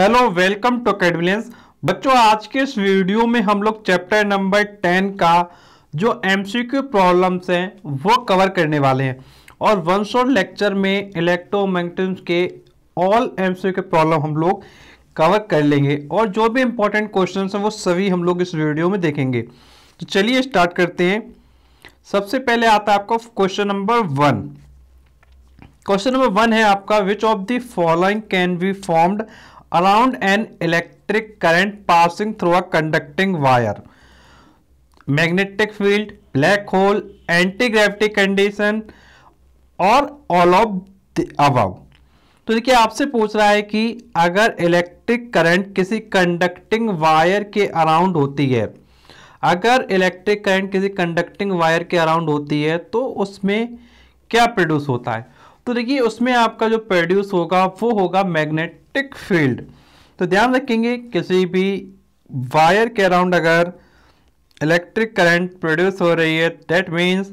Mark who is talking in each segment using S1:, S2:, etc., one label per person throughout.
S1: hello welcome to अकेडमिलियंस बच्चों आज के इस वीडियो में हम लोग चैप्टर नंबर टेन का जो एमसीक्यू प्रॉब्लम्स हैं वो कवर करने वाले हैं और वन शॉट लेक्चर में इलेक्ट्रोमैग्नेटिज्म के ऑल एमसीक्यू प्रॉब्लम हम लोग कवर कर लेंगे और जो भी इम्पोर्टेंट क्वेश्चन हैं वो सभी हम लोग इस वीडियो में देखेंगे तो चलिए स्टार्ट करते हैं सबसे पहले आता है आपका question number one question number one है आपका which of the following can be formed around an electric current passing through a conducting wire magnetic field black hole anti gravity condition और ऑल ऑफ अबव तो देखिए आपसे पूछ रहा है कि अगर इलेक्ट्रिक करंट किसी कंडक्टिंग वायर के अराउंड होती है अगर इलेक्ट्रिक करंट किसी कंडक्टिंग वायर के अराउंड होती है तो उसमें क्या प्रोड्यूस होता है तो देखिए उसमें आपका जो प्रोड्यूस होगा वो होगा मैग्नेट इलेक्ट्रिक फील्ड तो ध्यान रखेंगे किसी भी वायर के अराउंड अगर इलेक्ट्रिक करंट प्रोड्यूस हो रही है दैट मींस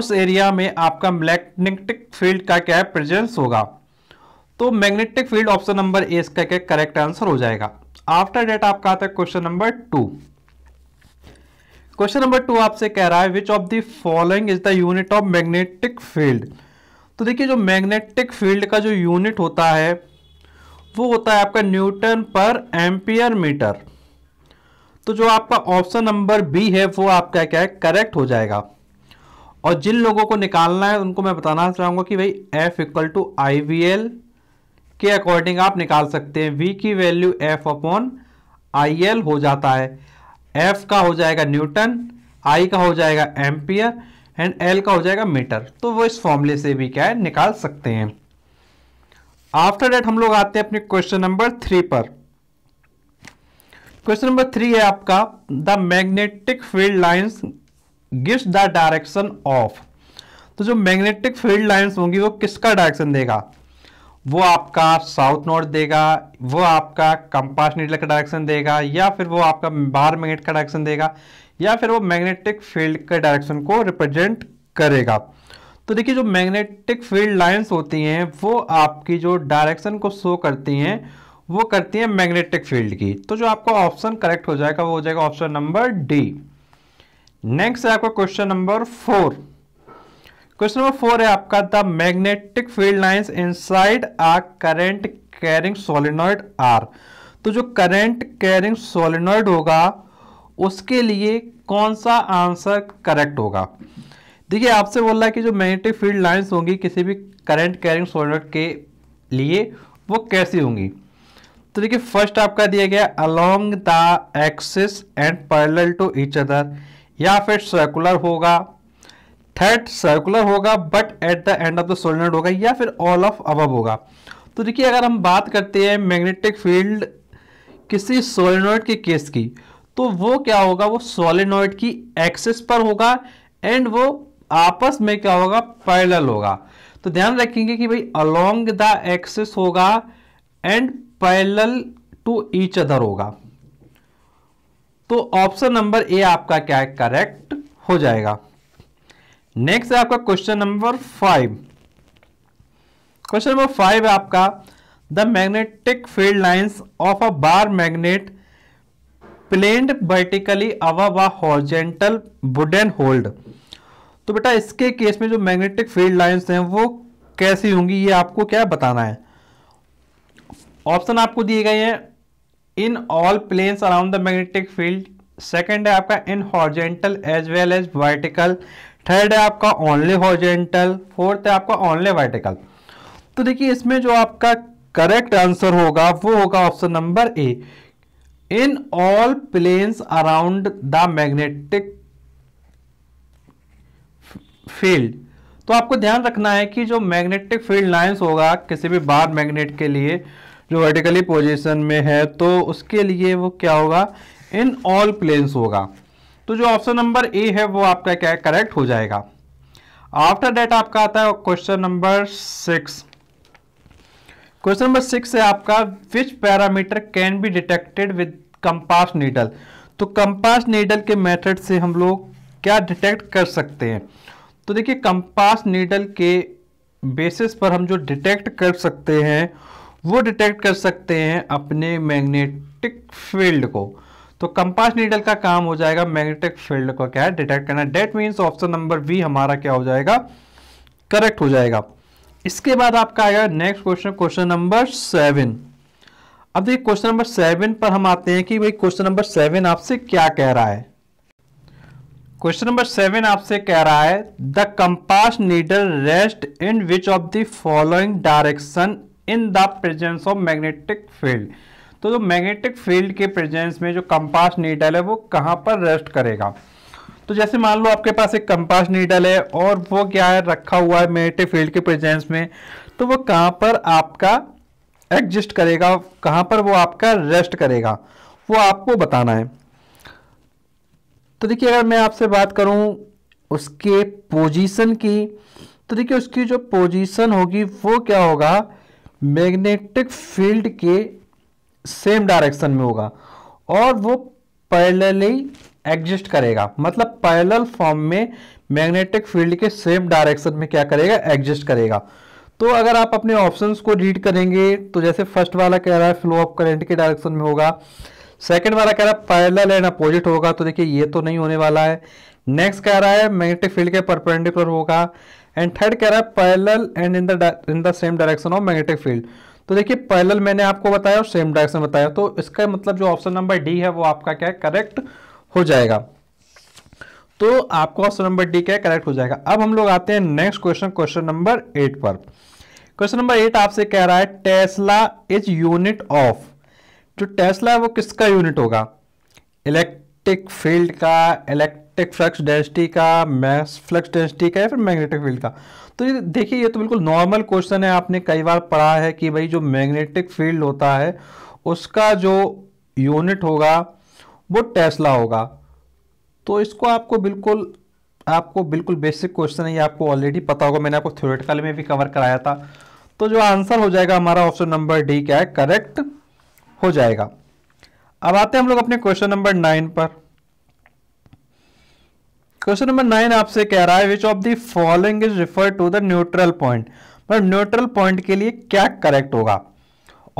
S1: उस एरिया में आपका मैग्नेटिक फील्ड का क्या है प्रेजेंस होगा तो magnetic field option number A इसका क्या करेक्ट आंसर हो जाएगा आफ्टर डेट आपका आता है question number two question number two आपसे कह रहा है which of the following is the unit of magnetic field तो देखिए जो मैग्नेटिक फील्ड का जो यूनिट होता है वो होता है आपका न्यूटन पर एम्पियर मीटर तो जो आपका ऑप्शन नंबर बी है वो आपका क्या है करेक्ट हो जाएगा और जिन लोगों को निकालना है उनको मैं बताना चाहूंगा कि भाई F equal to I V L के अकॉर्डिंग आप निकाल सकते हैं वी की value F upon I L हो जाता है एफ का हो जाएगा न्यूटन आई का हो जाएगा एम्पियर एंड एल का हो जाएगा मीटर तो वो इस फॉर्मूले से भी क्या है निकाल सकते हैं आफ्टर डेट हम लोग आते हैं अपने क्वेश्चन नंबर थ्री पर क्वेश्चन नंबर थ्री है आपका the magnetic field lines gives the direction of तो जो मैग्नेटिक फील्ड लाइन्स होंगी वो किसका डायरेक्शन देगा वो आपका साउथ नॉर्थ देगा वो आपका कंपास नीडल का डायरेक्शन देगा या फिर वो आपका बार मैग्नेट का डायरेक्शन देगा या फिर वो मैग्नेटिक फील्ड के डायरेक्शन को रिप्रेजेंट करेगा तो देखिए जो मैग्नेटिक फील्ड लाइंस होती हैं वो आपकी जो डायरेक्शन को शो करती हैं वो करती हैं मैग्नेटिक फील्ड की तो जो आपका ऑप्शन करेक्ट हो जाएगा वो हो जाएगा ऑप्शन नंबर डी नेक्स्ट है आपका question number four question number four है आपका the magnetic field lines inside a current carrying solenoid are तो जो करंट कैरिंग सोलिनॉइड होगा उसके लिए कौन सा आंसर करेक्ट होगा देखिए आपसे बोल रहा है कि जो मैग्नेटिक फील्ड लाइंस होंगी किसी भी करंट कैरिंग सोलिनॉइड के लिए वो कैसी होंगी तो देखिए फर्स्ट आपका दिया गया along the axis and parallel to each other या फिर सर्कुलर होगा थर्ड सर्कुलर होगा but at the end of the solenoid होगा या फिर ऑल ऑफ अबब होगा तो देखिए अगर हम बात करते हैं मैग्नेटिक फील्ड किसी सोलिनोइड के केस की तो वो क्या होगा वो सोलिनोइड की एक्सिस पर होगा एंड वो आपस में क्या होगा पैरेलल होगा तो ध्यान रखेंगे कि भाई अलोंग द एक्सिस होगा and parallel to each other होगा तो ऑप्शन नंबर ए आपका क्या है करेक्ट हो जाएगा नेक्स्ट है आपका question number five question number five है आपका the magnetic field lines of a bar magnet planed vertically अवा व हॉर्जेंटल वुडन होल्ड तो बेटा इसके केस में जो मैग्नेटिक फील्ड लाइंस हैं वो कैसी होंगी ये आपको क्या बताना है ऑप्शन आपको दिए गए हैं in all planes around the magnetic field second है आपका in horizontal as well as vertical third है आपका ओनली हॉर्जेंटल फोर्थ है आपका ओनली वर्टिकल तो देखिए इसमें जो आपका करेक्ट आंसर होगा वो होगा option number A in all planes around the magnetic field तो आपको ध्यान रखना है कि जो मैग्नेटिक फील्ड लाइंस होगा किसी भी बार मैग्नेट के लिए जो वर्टिकली पोजीशन में है तो उसके लिए वो क्या होगा इन ऑल प्लेन्स होगा तो जो ऑप्शन नंबर ए है वो आपका क्या है करेक्ट हो जाएगा आफ्टर डेट आपका आता है question number six question number six है आपका which parameter can be detected with compass needle तो कंपास नीडल के मेथड से हम लोग क्या डिटेक्ट कर सकते हैं तो देखिए कंपास नीडल के बेसिस पर हम जो डिटेक्ट कर सकते हैं वो डिटेक्ट कर सकते हैं अपने मैग्नेटिक फील्ड को तो कंपास नीडल का काम हो जाएगा मैग्नेटिक फील्ड को क्या है डिटेक्ट करना that means option number B हमारा क्या हो जाएगा करेक्ट हो जाएगा इसके बाद आपका आएगा next question question number seven अब देखिए क्वेश्चन नंबर सेवन पर हम आते हैं कि भाई क्वेश्चन नंबर सेवन आपसे क्या कह रहा है क्वेश्चन नंबर सेवन आपसे कह रहा है the compass needle rest in which of the following direction in the presence of magnetic field तो जो मैग्नेटिक फील्ड के प्रेजेंस में जो कंपास नीडल है वो कहाँ पर रेस्ट करेगा तो जैसे मान लो आपके पास एक कंपास नीडल है और वो क्या है रखा हुआ है मैग्नेटिक फील्ड के प्रेजेंस में तो वो कहाँ पर आपका एग्जिस्ट करेगा कहाँ पर वो आपका रेस्ट करेगा वो आपको बताना है तो देखिए अगर मैं आपसे बात करूँ उसके पोजीशन की तो देखिए उसकी जो पोजीशन होगी वो क्या होगा मैग्नेटिक फील्ड के सेम डायरेक्शन में होगा और वो पैरल एग्जिस्ट करेगा मतलब पैरल फॉर्म में मैग्नेटिक फील्ड के सेम डायरेक्शन में क्या करेगा एग्जिस्ट करेगा तो अगर आप अपने ऑप्शंस को रीड करेंगे तो जैसे फर्स्ट वाला कह रहा है फ्लो ऑफ करंट के डायरेक्शन में होगा सेकंड वाला कह रहा है पैरल एंड अपोजिट होगा तो देखिए ये तो नहीं होने वाला है नेक्स्ट कह रहा है मैग्नेटिक फील्ड के परपेंडिकुलर होगा एंड थर्ड कह रहा है parallel and in the in the same direction of magnetic field तो देखिए पैरेलल मैंने आपको बताया और सेम डायरेक्शन बताया तो इसका मतलब जो ऑप्शन नंबर डी है वो आपका क्या है करेक्ट हो जाएगा तो आपको ऑप्शन नंबर डी क्या करेक्ट हो जाएगा अब हम लोग आते हैं next question question number eight पर क्वेश्चन नंबर एट आपसे कह रहा है टेस्ला इज यूनिट ऑफ जो टेस्ला है वो किसका यूनिट होगा इलेक्ट्रिक फील्ड का इलेक्ट इलेक्ट्रिक फ्लक्स डेंसिटी का मैस फ्लक्स डेंसिटी का या फिर मैग्नेटिक फील्ड का तो ये देखिए ये तो बिल्कुल नॉर्मल क्वेश्चन है आपने कई बार पढ़ा है कि भाई जो मैग्नेटिक फील्ड होता है उसका जो यूनिट होगा वो टेस्ला होगा तो इसको आपको बिल्कुल आपको बिल्कुल बेसिक क्वेश्चन है ये आपको ऑलरेडी पता होगा मैंने आपको थ्योरेटिकल में भी कवर कराया था तो जो आंसर हो जाएगा हमारा ऑप्शन नंबर डी क्या है करेक्ट हो जाएगा अब आते हैं हम लोग अपने क्वेश्चन नंबर नाइन पर क्वेश्चन नंबर नाइन आपसे कह रहा है which of the following is refer to the neutral point मतलब न्यूट्रल पॉइंट के लिए क्या करेक्ट होगा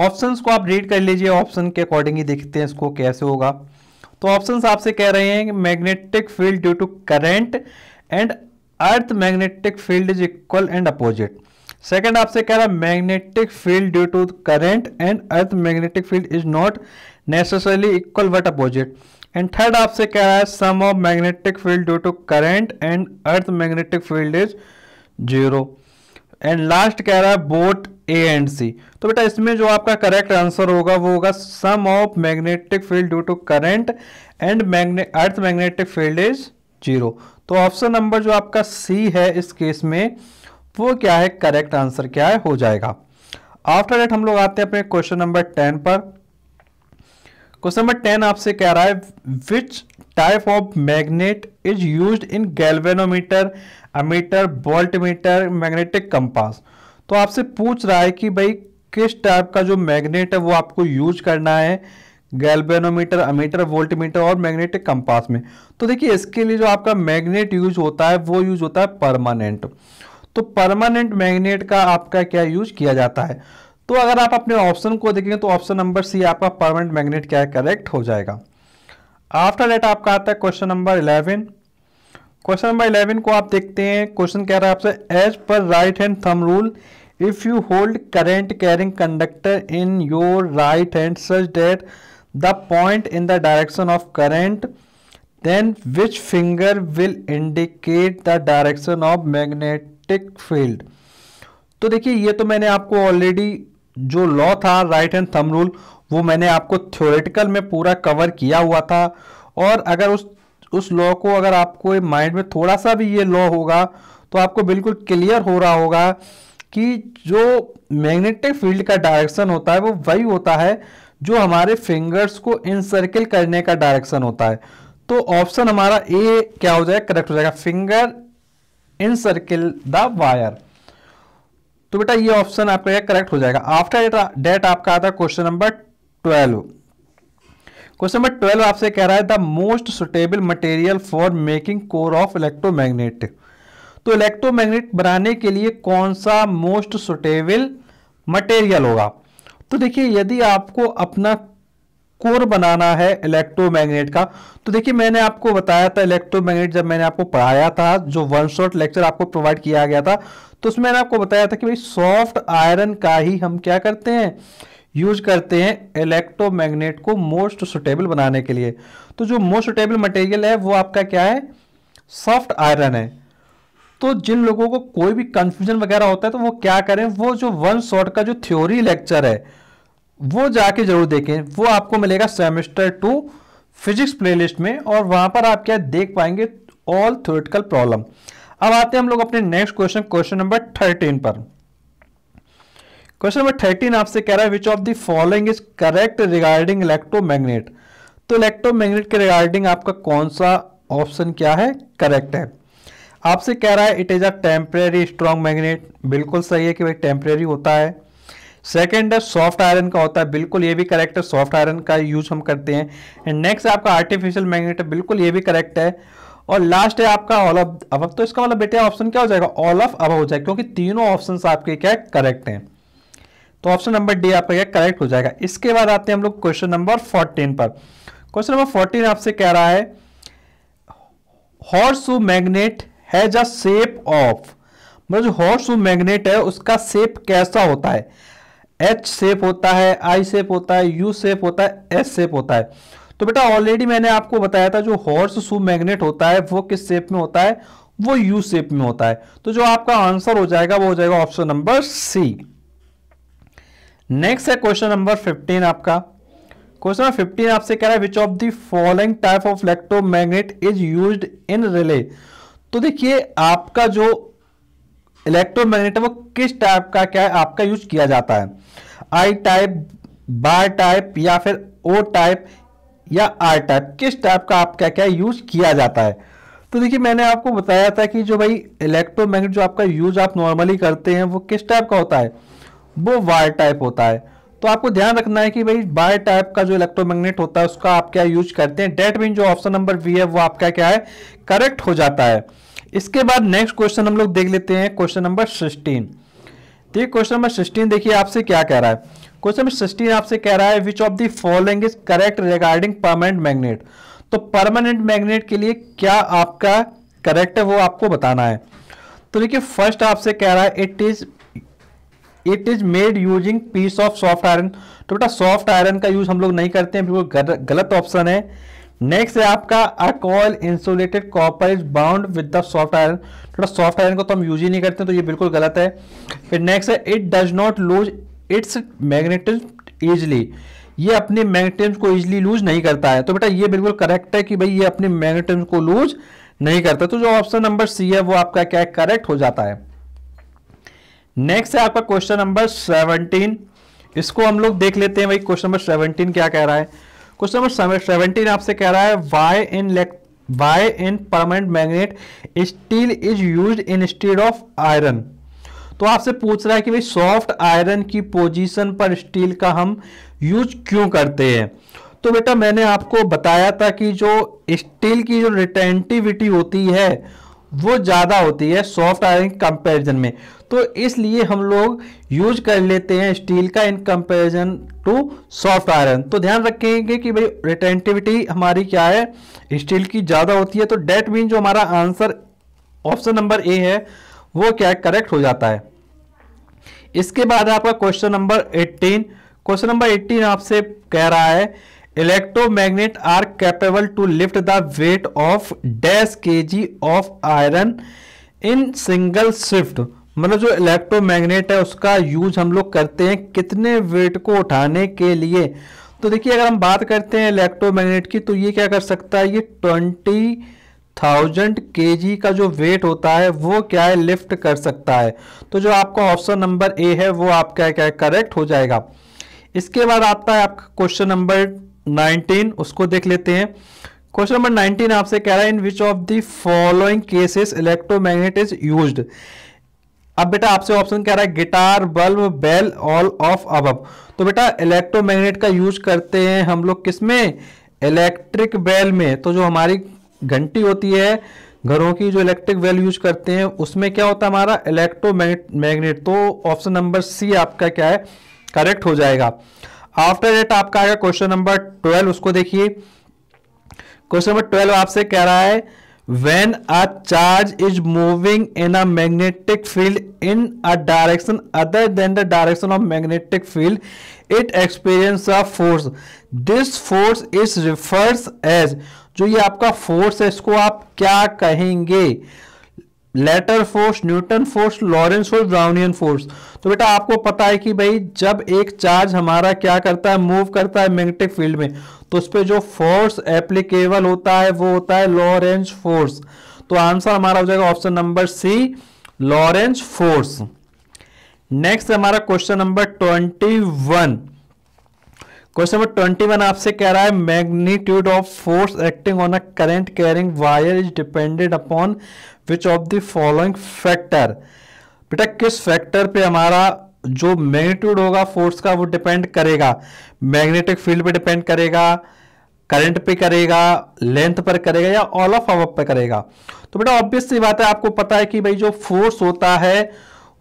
S1: ऑप्शन को आप रीड कर लीजिए ऑप्शन के अकॉर्डिंग ही देखते हैं इसको कैसे होगा तो ऑप्शन आपसे कह रहे हैं magnetic field due to current and earth magnetic field is equal and opposite second आपसे कह रहा है magnetic field due to current and earth magnetic field is not necessarily equal but opposite and third आपसे कह रहा है sum of magnetic field due to current and earth magnetic field is zero and last कह रहा है boat A and सी तो बेटा इसमें जो आपका करेक्ट आंसर होगा वो होगा sum of magnetic field due to current and magne earth magnetic field is zero तो ऑप्शन नंबर जो आपका सी है इस केस में वो क्या है करेक्ट आंसर क्या है हो जाएगा आफ्टर डेट हम लोग आते हैं अपने क्वेश्चन नंबर टेन पर क्वेश्चन नंबर टेन आपसे कह रहा है which type of magnet is use in galvanometer ammeter voltmeter magnetic compass तो आपसे पूछ रहा है कि भाई किस टाइप का जो मैग्नेट है वो आपको यूज करना है गैल्बेनोमीटर अमीटर वोल्टमीटर और मैग्नेटिक कंपास में तो देखिए इसके लिए जो आपका मैग्नेट यूज होता है वो यूज होता है परमानेंट तो परमानेंट मैग्नेट का आपका क्या यूज किया जाता है तो अगर आप अपने ऑप्शन को देखेंगे तो ऑप्शन नंबर सी आपका परमानेंट मैग्नेट क्या है करेक्ट हो जाएगा आफ्टर डेट आपका आता है question number eleven question number eleven को आप देखते हैं क्वेश्चन कह रहा है आपसे as per right hand thumb rule if you hold current carrying conductor in your right hand such that the point in the direction of current then which finger will indicate the direction of magnetic field तो देखिए ये तो मैंने आपको already जो law था right hand thumb rule वो मैंने आपको थ्योरेटिकल में पूरा कवर किया हुआ था और अगर उस उस लॉ को अगर आपको माइंड में थोड़ा सा भी ये लॉ होगा तो आपको बिल्कुल क्लियर हो रहा होगा कि जो मैग्नेटिक फील्ड का डायरेक्शन होता है वो वही होता है जो हमारे फिंगर्स को इनसर्किल करने का डायरेक्शन होता है तो ऑप्शन हमारा ए क्या हो जाएगा करेक्ट हो जाएगा फिंगर इनसर्किल द वायर तो बेटा ये ऑप्शन आपका करेक्ट हो जाएगा आफ्टर डेट आपका आता है question number twelve question number twelve आपसे कह रहा है the most suitable material for making core of electromagnet तो इलेक्ट्रोमैग्नेट बनाने के लिए कौन सा मोस्ट सुटेबल मटेरियल होगा तो देखिए यदि आपको अपना कोर बनाना है इलेक्ट्रोमैग्नेट का तो देखिए मैंने आपको बताया था इलेक्ट्रोमैग्नेट जब मैंने आपको पढ़ाया था जो वन शॉट लेक्चर आपको प्रोवाइड किया गया था तो उसमें मैंने आपको बताया था कि भाई सॉफ्ट आयरन का ही हम क्या करते हैं यूज करते हैं इलेक्ट्रोमैग्नेट को मोस्ट सुटेबल बनाने के लिए तो जो मोस्ट सुटेबल मटेरियल है वो आपका क्या है सॉफ्ट आयरन है तो जिन लोगों को कोई भी कंफ्यूजन वगैरह होता है तो वो क्या करें वो जो वन शॉट का जो थ्योरी लेक्चर है वो जाके जरूर देखें वो आपको मिलेगा सेमेस्टर टू फिजिक्स प्लेलिस्ट में और वहां पर आप क्या देख पाएंगे ऑल थ्योरेटिकल प्रॉब्लम अब आते हैं हम लोग अपने next question question number thirteen पर क्वेश्चन नंबर थर्टीन आपसे कह रहा है which of the following is correct regarding electromagnet तो इलेक्ट्रोमैग्नेट के रिगार्डिंग आपका कौन सा ऑप्शन क्या है करेक्ट है आपसे कह रहा है it is a temporary strong magnet बिल्कुल सही है कि भाई टेम्परेरी होता है सेकेंड है सॉफ्ट आयरन का होता है बिल्कुल ये भी करेक्ट है सॉफ्ट आयरन का यूज हम करते हैं एंड नेक्स्ट आपका आर्टिफिशियल मैग्नेट है बिल्कुल ये भी करेक्ट है और लास्ट है आपका ऑल ऑफ अब तो इसका मतलब बेटे ऑप्शन क्या हो जाएगा ऑल ऑफ अब हो जाएगा क्योंकि तीनों ऑप्शन आपके क्या करेक्ट हैं तो ऑप्शन नंबर डी आपका क्या करेक्ट हो जाएगा इसके बाद आते हैं हम लोग क्वेश्चन नंबर फोर्टीन पर क्वेश्चन नंबर फोर्टीन आपसे कह रहा है horse magnet has a shape of मतलब जो हॉर्स मैग्नेट है उसका सेप कैसा होता है एच सेप होता है आई सेप होता है यू सेप होता है एस सेप होता है तो बेटा ऑलरेडी मैंने आपको बताया था जो हॉर्स सू मैग्नेट होता है वो किस सेप में होता है वो यू सेप में होता है तो जो आपका आंसर हो जाएगा वो हो जाएगा ऑप्शन नंबर सी नेक्स्ट है क्वेश्चन नंबर फिफ्टीन आपका क्वेश्चन नंबर फिफ्टीन आपसे कह रहा है which of the following type of electromagnet is use in relay तो देखिए आपका जो इलेक्ट्रोमैग्नेट वो किस टाइप का क्या है आपका यूज किया जाता है आई टाइप बार टाइप या फिर ओ टाइप या आर टाइप किस टाइप का आप क्या क्या यूज किया जाता है तो देखिए मैंने आपको बताया था कि जो भाई इलेक्ट्रोमैग्नेट जो आपका यूज आप नॉर्मली करते हैं वो किस टाइप का होता है वो वायर टाइप होता है तो आपको ध्यान रखना है कि भाई बाय टाइप का जो इलेक्ट्रोमैग्नेट होता है उसका आप क्या यूज करते हैं डेट मीन जो ऑप्शन नंबर वी है वो आपका क्या है करेक्ट हो जाता है इसके बाद नेक्स्ट क्वेश्चन हम लोग देख लेते हैं क्वेश्चन नंबर सिक्सटीन देखिए क्वेश्चन नंबर सिक्सटीन देखिए आपसे क्या कह रहा है क्वेश्चन नंबर सिक्सटीन आपसे कह रहा है which of the following is correct regarding permanent magnet तो परमानेंट मैग्नेट के लिए क्या आपका करेक्ट है वो आपको बताना है तो देखिए फर्स्ट आपसे कह रहा है it is it is made using piece of soft iron तो बेटा सॉफ्ट आयरन का यूज हम लोग नहीं करते हैं बिल्कुल गलत ऑप्शन है नेक्स्ट है आपका a insulated copper is bound with the soft iron थोड़ा सॉफ्ट आयरन को तो हम यूज ही नहीं करते तो ये बिल्कुल गलत है फिर नेक्स्ट है it does not lose its magnetism easily ये अपने मैग्नेटिज्म को ईजिली लूज नहीं करता है तो बेटा ये बिल्कुल करेक्ट है कि भाई ये अपने मैग्नेटिज्म को लूज नहीं करता तो जो ऑप्शन नंबर सी है वो आपका क्या करेक्ट हो जाता है नेक्स्ट है आपका क्वेश्चन नंबर सेवनटीन इसको हम लोग देख लेते हैं भाई क्वेश्चन नंबर सेवनटीन क्या कह रहा है क्वेश्चन नंबर सेवनटीन आपसे कह रहा है why in lake why in permanent magnet steel is use instead of iron तो आपसे पूछ रहा है कि भाई सॉफ्ट आयरन की पोजीशन पर स्टील का हम यूज क्यों करते हैं तो बेटा मैंने आपको बताया था कि जो स्टील की जो रिटेंटिविटी होती है वो ज़्यादा होती है सॉफ्ट आयरन कंपैरिजन में तो इसलिए हम लोग यूज कर लेते हैं स्टील का in comparison to soft iron तो ध्यान रखेंगे कि भाई रिटेंटिविटी हमारी क्या है स्टील की ज़्यादा होती है तो डेट मीन जो हमारा आंसर ऑप्शन नंबर ए है वो क्या करेक्ट हो जाता है इसके बाद आपका question number eighteen question number eighteen आपसे कह रहा है are capable to lift the weight of of K G of iron in single swift मतलब जो इलेक्ट्रोमैग्नेट है उसका यूज हम लोग करते हैं कितने वेट को उठाने के लिए तो देखिए अगर हम बात करते हैं इलेक्ट्रोमैग्नेट की तो ये क्या कर सकता है ये ट्वेंटी थाउजेंड के का जो वेट होता है वो क्या है लिफ्ट कर सकता है तो जो आपका ऑप्शन नंबर ए है वो आपका क्या है करेक्ट हो जाएगा इसके बाद आता है आपका क्वेश्चन नंबर नाइनटीन उसको देख लेते हैं क्वेश्चन नंबर नाइनटीन आपसे कह रहा है in which of the following cases electromagnet is use अब बेटा आपसे ऑप्शन कह रहा है guitar bulb bell all of अब तो बेटा इलेक्ट्रोमैग्नेट का यूज करते हैं हम लोग किसमें इलेक्ट्रिक बेल में तो जो हमारी घंटी होती है घरों की जो इलेक्ट्रिक बेल यूज करते हैं उसमें क्या होता है हमारा इलेक्ट्रोमैग्नेट तो ऑप्शन नंबर सी आपका क्या है करेक्ट हो जाएगा आफ्टर डेट आपका आएगा क्वेश्चन नंबर ट्वेल्व उसको देखिए क्वेश्चन नंबर ट्वेल्व आपसे कह रहा है when a charge is moving in a magnetic field in a direction other than the direction of magnetic field it experience a force this force is refers as जो ये आपका force है इसको आप क्या कहेंगे letter force Newton force Lorentz force Brownian force तो बेटा आपको पता है कि भाई जब एक चार्ज हमारा क्या करता है मूव करता है मैग्नेटिक फील्ड में तो उस पर जो फोर्स एप्लीकेबल होता है वो होता है लॉरेंस फोर्स तो आंसर हमारा हो जाएगा option number C Lorentz force next हमारा question number twenty one question number twenty one आपसे कह रहा है magnitude of force acting on a current carrying wire is depended upon which of the following factor बेटा किस factor पे हमारा जो मैग्नीट्यूड होगा फोर्स का वो डिपेंड करेगा मैग्नेटिक फील्ड पे डिपेंड करेगा करंट पे करेगा लेंथ पर करेगा या ऑल ऑफ अवर पे करेगा तो बेटा ऑब्वियस सी बात है आपको पता है कि भाई जो फोर्स होता है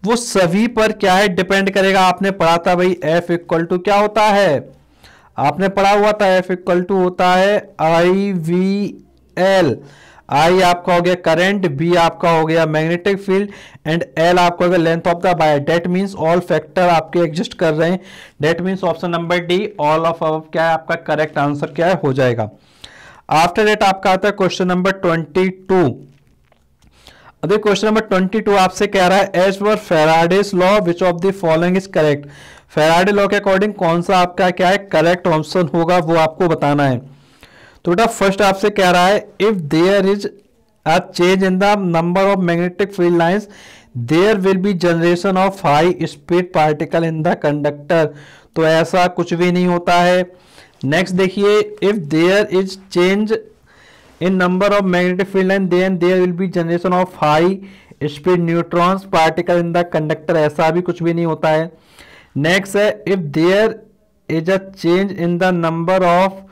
S1: वो सभी पर क्या है डिपेंड करेगा आपने पढ़ा था भाई एफ इक्वल टू क्या होता है आपने पढ़ा हुआ था एफ इक्वल टू होता है आई वी एल आई आपका हो गया करंट बी आपका हो गया मैग्नेटिक फील्ड एंड एल आपका हो गया length of the wire that means all factor आपके एग्जिस्ट कर रहे हैं that means option number D all of अब क्या है आपका करेक्ट आंसर क्या है हो जाएगा आफ्टर डेट आपका आता है क्वेश्चन नंबर ट्वेंटी टू अभी क्वेश्चन नंबर ट्वेंटी टू आपसे कह रहा है as per Faraday's law which of the following is correct Faraday law के अकॉर्डिंग कौन सा आपका क्या है करेक्ट ऑप्शन होगा वो आपको बताना है तो बेटा फर्स्ट आपसे कह रहा है if there is a change in the number of magnetic field lines there will be generation of high speed particle in the conductor तो ऐसा कुछ भी नहीं होता है नेक्स्ट देखिए if there is change in number of magnetic field line then there will be generation of high speed neutrons particle in the conductor ऐसा भी कुछ भी नहीं होता है नेक्स्ट है if there is a change in the number of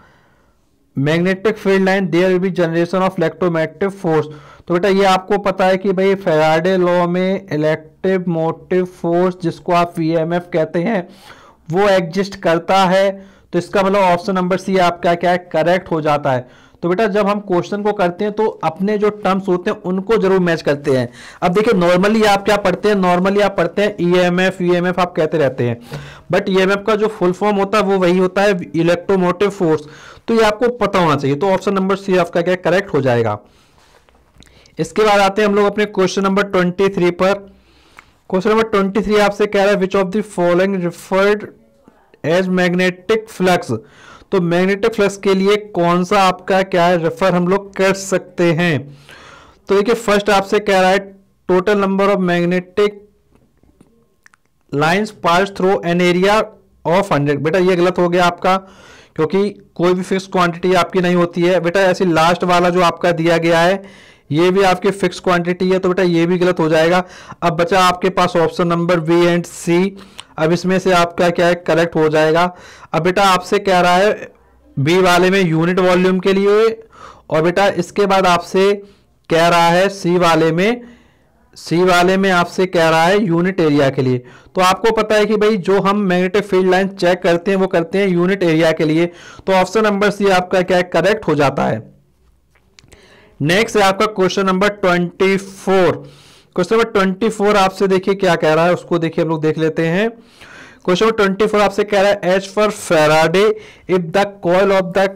S1: magnetic field line there will be generation of electromagnetic force तो बेटा ये आपको पता है कि भाई फेराडे लॉ में इलेक्ट्रिव मोटिव फोर्स जिसको आप ईएमएफ e कहते हैं वो एग्जिस्ट करता है तो इसका मतलब ऑप्शन नंबर सी आपका क्या है करेक्ट हो जाता है तो बेटा जब हम क्वेश्चन को करते हैं तो अपने जो टर्म्स होते हैं उनको जरूर मैच करते हैं अब देखिए नॉर्मली आप क्या पढ़ते हैं नॉर्मली आप पढ़ते हैं ईएमएफ e ईएमएफ e आप कहते रहते हैं बट ईएमएफ e का जो फुल फॉर्म होता है वो वही होता है इलेक्ट्रोमोटिव फोर्स तो ये आपको पता होना चाहिए तो ऑप्शन नंबर सी आपका क्या करेक्ट हो जाएगा इसके बाद आते हैं हम लोग अपने क्वेश्चन नंबर ट्वेंटी थ्री पर क्वेश्चन नंबर ट्वेंटी थ्री आपसे कह रहा है which of the following referred as magnetic flux तो मैग्नेटिक फ्लक्स के लिए कौन सा आपका क्या है रेफर हम लोग कर सकते हैं तो देखिए फर्स्ट आपसे कह रहा है total number of magnetic lines pass through an area of hundred बेटा ये गलत हो गया आपका क्योंकि कोई भी फिक्स क्वांटिटी आपकी नहीं होती है बेटा ऐसी लास्ट वाला जो आपका दिया गया है ये भी आपकी फिक्स क्वांटिटी है तो बेटा ये भी गलत हो जाएगा अब बचा आपके पास option number B and C अब इसमें से आपका क्या है करेक्ट हो जाएगा अब बेटा आपसे कह रहा है बी वाले में यूनिट वॉल्यूम के लिए और बेटा इसके बाद आपसे कह रहा है सी वाले में सी वाले में आपसे कह रहा है यूनिट एरिया के लिए तो आपको पता है कि भाई जो हम मैग्नेटिक फील्ड लाइन चेक करते हैं वो करते हैं यूनिट एरिया के लिए तो ऑप्शन नंबर सी आपका क्या है करेक्ट हो जाता है नेक्स्ट है आपका question number twenty four question number twenty four आपसे देखिए क्या कह रहा है उसको देखिए हम लोग देख लेते हैं क्वेश्चन नंबर ट्वेंटी फोर आपसे कह रहा है H for Faraday if the coil of the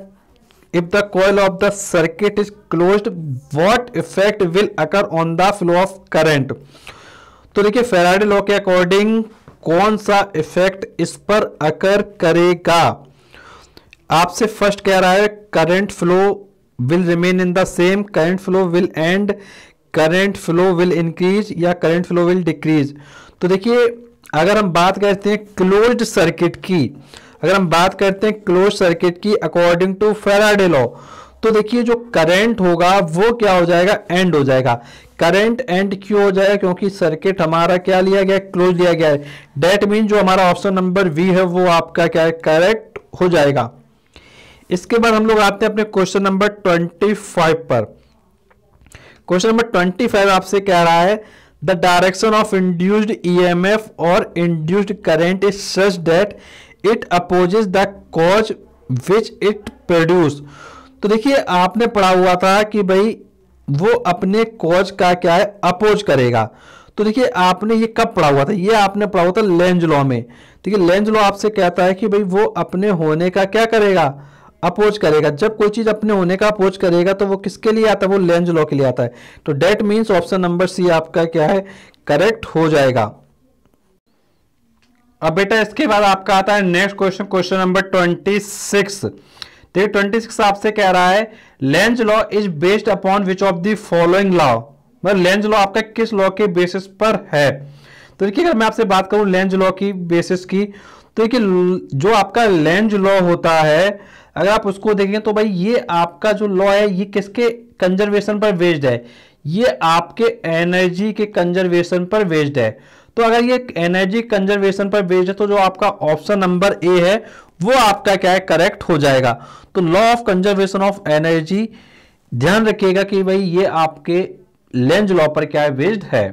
S1: if the coil of the circuit is closed what effect will occur on the flow of current तो देखिए फेराडे लॉ के according कौन सा effect इस पर अकर करेगा आपसे फर्स्ट कह रहा है current flow will remain in the same current flow will and current flow will increase या करंट फ्लो विल डिक्रीज तो देखिए अगर हम बात करते हैं क्लोज्ड सर्किट की अगर हम बात करते हैं क्लोज सर्किट की अकॉर्डिंग टू फेराडे लॉ तो देखिए जो करंट होगा वो क्या हो जाएगा एंड हो जाएगा करंट एंड क्यों हो जाएगा क्योंकि सर्किट हमारा क्या लिया गया क्लोज लिया गया है डेट मीन जो हमारा ऑप्शन नंबर वी है वो आपका क्या है करेक्ट हो जाएगा इसके बाद हम लोग आते हैं अपने क्वेश्चन नंबर ट्वेंटी फाइव पर क्वेश्चन नंबर ट्वेंटी फाइव आपसे कह रहा है the direction of induced EMF और induced current is such that it opposes the cause which it produce तो देखिए आपने पढ़ा हुआ था कि भाई वो अपने कॉज का क्या है अपोज करेगा तो देखिए आपने ये कब पढ़ा हुआ था ये आपने पढ़ा हुआ था लेंज लॉ में देखिए लेंज लॉ आपसे कहता है कि भाई वो अपने होने का क्या करेगा अपोज करेगा जब कोई चीज अपने होने का अपोज करेगा तो वो किसके लिए आता है वो लेंज लॉ के लिए आता है तो that means option number C आपका क्या है करेक्ट हो जाएगा अब बेटा इसके बाद आपका आता है next question question number twenty six twenty six आपसे कह रहा है Lenz law is based upon which of the following law मतलब लेंज लॉ आपका किस लॉ के बेसिस पर है तो देखिए अगर मैं आपसे बात करूं लेंज लॉ की बेसिस की तो देखिए जो आपका लेंज लॉ होता है अगर आप उसको देखें तो भाई ये आपका जो लॉ है ये किसके कंजर्वेशन पर बेस्ड है ये आपके एनर्जी के कंजर्वेशन पर बेस्ड है तो अगर ये एनर्जी कंजर्वेशन पर बेस्ड है तो जो आपका ऑप्शन नंबर ए है वो आपका क्या है करेक्ट हो जाएगा तो law of conservation of energy ध्यान रखिएगा कि भाई ये आपके लेंज लॉ पर क्या है बेस्ड है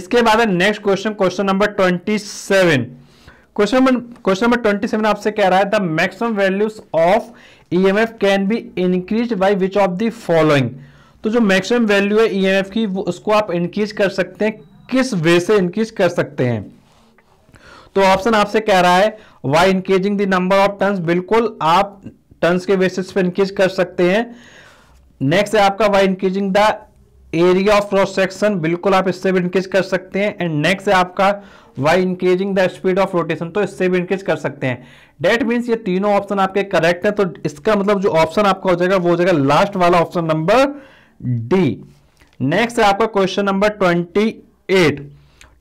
S1: इसके बाद है next question question number twenty seven question number question number twenty seven आपसे कह रहा है the maximum values of EMF can be increase by which of the following तो जो मैक्सिमम वैल्यू है ईएमएफ e की वो उसको आप इंक्रीज कर सकते हैं किस वे से इंक्रीज कर सकते हैं तो ऑप्शन आपसे कह रहा है by increasing the number of turns बिल्कुल आप टर्न्स के बेसिस पे इंक्रीज कर सकते हैं नेक्स्ट है आपका by increasing the area of cross section बिल्कुल आप इससे भी इंक्रीज कर सकते हैं एंड नेक्स्ट है आपका by increasing the speed of rotation तो इससे भी इंक्रीज कर सकते हैं डेट मीन्स ये तीनों ऑप्शन आपके करेक्ट है तो इसका मतलब जो ऑप्शन आपका हो जाएगा वो हो जाएगा लास्ट वाला ऑप्शन नंबर डी नेक्स्ट है आपका question number twenty eight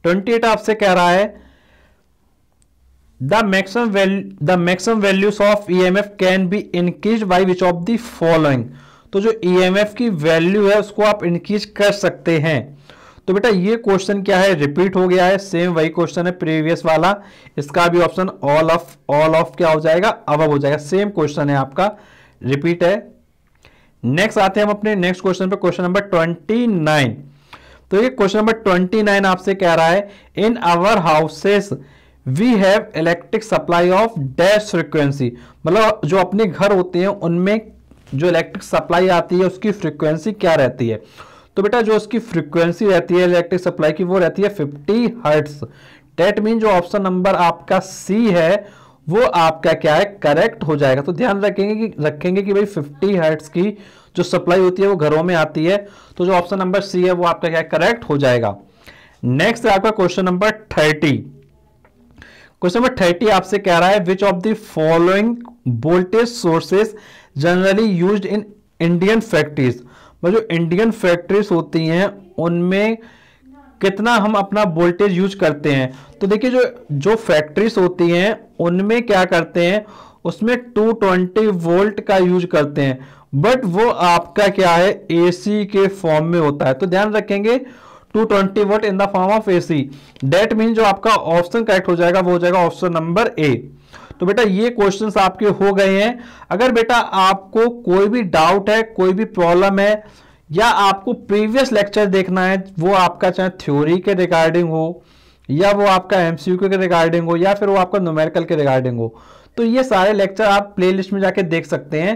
S1: twenty eight आपसे कह रहा है the maximum value the maximum values of E M F can be increase by which of the following तो जो एफ e की वैल्यू है उसको आप इंक्रीज कर सकते हैं तो बेटा ये क्वेश्चन क्या है रिपीट हो गया है सेम वही क्वेश्चन है प्रीवियस वाला इसका भी option all of all of क्या हो जाएगा अब हो जाएगा सेम क्वेश्चन है आपका रिपीट है नेक्स्ट आते हैं हम अपने नेक्स्ट क्वेश्चन पे क्वेश्चन नंबर ट्वेंटी नाइन तो ये क्वेश्चन नंबर ट्वेंटी नाइन आपसे कह रहा है in our houses we have electric supply of dash frequency मतलब जो अपने घर होते हैं उनमें जो इलेक्ट्रिक सप्लाई आती है उसकी फ्रिक्वेंसी क्या रहती है तो बेटा जो उसकी फ्रिक्वेंसी रहती है इलेक्ट्रिक सप्लाई की वो रहती है फिफ्टी हर्ट्स डेट मीन जो ऑप्शन नंबर आपका सी है वो आपका क्या है करेक्ट हो जाएगा तो ध्यान रखेंगे कि रखेंगे कि भाई 50 हर्ट्स की जो सप्लाई होती है वो घरों में आती है तो जो ऑप्शन नंबर सी है वो आपका क्या करेक्ट हो जाएगा नेक्स्ट है आपका question number thirty question number thirty आपसे कह रहा है which of the following voltage sources generally use in Indian factories मतलब जो इंडियन फैक्ट्रीज होती हैं उनमें कितना हम अपना वोल्टेज यूज करते हैं तो देखिए जो जो फैक्ट्रीज होती हैं उनमें क्या करते हैं उसमें 220 वोल्ट का यूज करते हैं बट वो आपका क्या है एसी के फॉर्म में होता है तो ध्यान रखेंगे 220 volt in the form of AC that mean जो आपका ऑप्शन करेक्ट हो जाएगा वो हो जाएगा ऑप्शन नंबर ए तो बेटा ये क्वेश्चंस आपके हो गए हैं अगर बेटा आपको कोई भी डाउट है कोई भी प्रॉब्लम है या आपको प्रीवियस लेक्चर देखना है वो आपका चाहे थ्योरी के रिगार्डिंग हो या वो आपका एम के रिगार्डिंग हो या फिर वो आपका नोमेरिकल के रिगार्डिंग हो तो ये सारे लेक्चर आप प्ले में जाके देख सकते हैं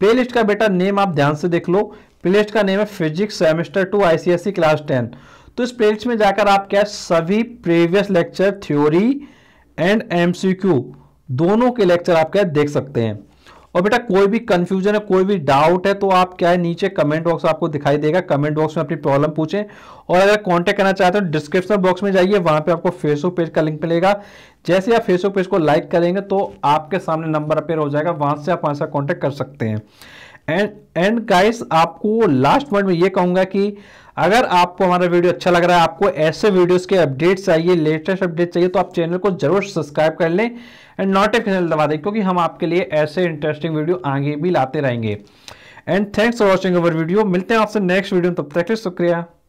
S1: प्ले का बेटा नेम आप ध्यान से देख लो प्लेलिस्ट का नेम है physics semester two ICSC class ten तो इस प्लेलिस्ट में जाकर आप क्या सभी previous lecture theory and MCQ दोनों के लेक्चर आप क्या देख सकते हैं और बेटा कोई भी कंफ्यूजन है कोई भी डाउट है तो आप क्या है नीचे कमेंट बॉक्स आपको दिखाई देगा कमेंट बॉक्स में अपनी प्रॉब्लम पूछें और अगर कांटेक्ट करना चाहते हो डिस्क्रिप्शन बॉक्स में जाइए वहां पे आपको फेसबुक पेज का लिंक मिलेगा जैसे आप फेसबुक पेज को लाइक करेंगे तो आपके सामने नंबर अपेयर हो जाएगा वहां से आप वहां से कॉन्टेक्ट कर सकते हैं एंड एंड गाइस आपको लास्ट पॉइंट में ये कहूँगा कि अगर आपको हमारा वीडियो अच्छा लग रहा है आपको ऐसे वीडियोस के अपडेट्स चाहिए लेटेस्ट अपडेट चाहिए तो आप चैनल को जरूर सब्सक्राइब कर लें एंड नोटिफिकेशन दबा दें क्योंकि हम आपके लिए ऐसे इंटरेस्टिंग वीडियो आगे भी लाते रहेंगे and thanks for watching our video मिलते हैं आपसे नेक्स्ट वीडियो तब तक शुक्रिया